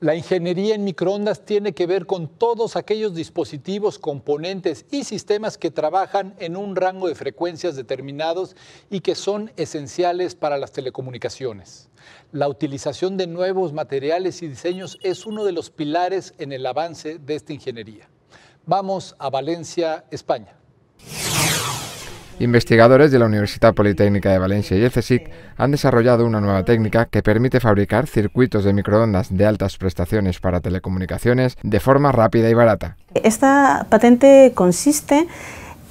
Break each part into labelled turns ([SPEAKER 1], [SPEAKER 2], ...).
[SPEAKER 1] La ingeniería en microondas tiene que ver con todos aquellos dispositivos, componentes y sistemas que trabajan en un rango de frecuencias determinados y que son esenciales para las telecomunicaciones. La utilización de nuevos materiales y diseños es uno de los pilares en el avance de esta ingeniería. Vamos a Valencia, España.
[SPEAKER 2] Investigadores de la Universidad Politécnica de Valencia y el CSIC han desarrollado una nueva técnica que permite fabricar circuitos de microondas de altas prestaciones para telecomunicaciones de forma rápida y barata.
[SPEAKER 3] Esta patente consiste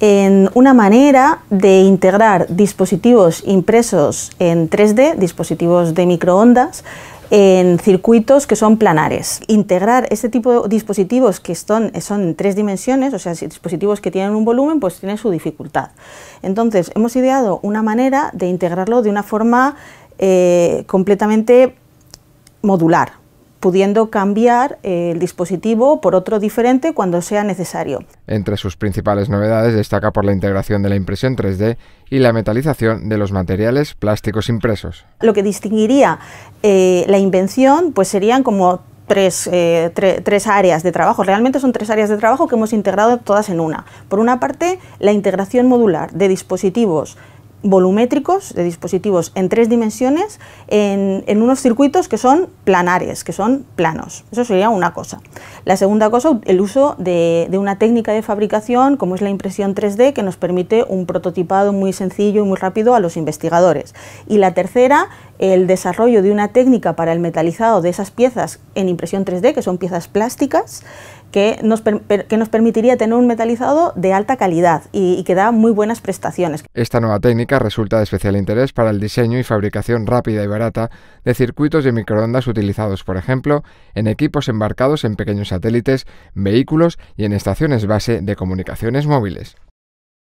[SPEAKER 3] en una manera de integrar dispositivos impresos en 3D, dispositivos de microondas, en circuitos que son planares. Integrar este tipo de dispositivos que son, en tres dimensiones, o sea, dispositivos que tienen un volumen, pues tienen su dificultad. Entonces, hemos ideado una manera de integrarlo de una forma eh, completamente modular, pudiendo cambiar eh, el dispositivo por otro diferente cuando sea necesario.
[SPEAKER 2] Entre sus principales novedades destaca por la integración de la impresión 3D y la metalización de los materiales plásticos impresos.
[SPEAKER 3] Lo que distinguiría eh, la invención pues serían como Tres, eh, tres, áreas de trabajo. Realmente son tres áreas de trabajo que hemos integrado todas en una. Por una parte, la integración modular de dispositivos volumétricos de dispositivos en tres dimensiones en, unos circuitos que son planares, que son planos. Eso sería una cosa. La segunda cosa, el uso de, de, una técnica de fabricación como es la impresión 3D que nos permite un prototipado muy sencillo y muy rápido a los investigadores. Y la tercera, el desarrollo de una técnica para el metalizado de esas piezas en impresión 3D, que son piezas plásticas, que nos, permitiría tener un metalizado de alta calidad y, y que da muy buenas prestaciones.
[SPEAKER 2] Esta nueva técnica resulta de especial interés para el diseño y fabricación rápida y barata de circuitos de microondas utilizados, por ejemplo, en equipos embarcados en pequeños satélites, vehículos y en estaciones base de comunicaciones móviles.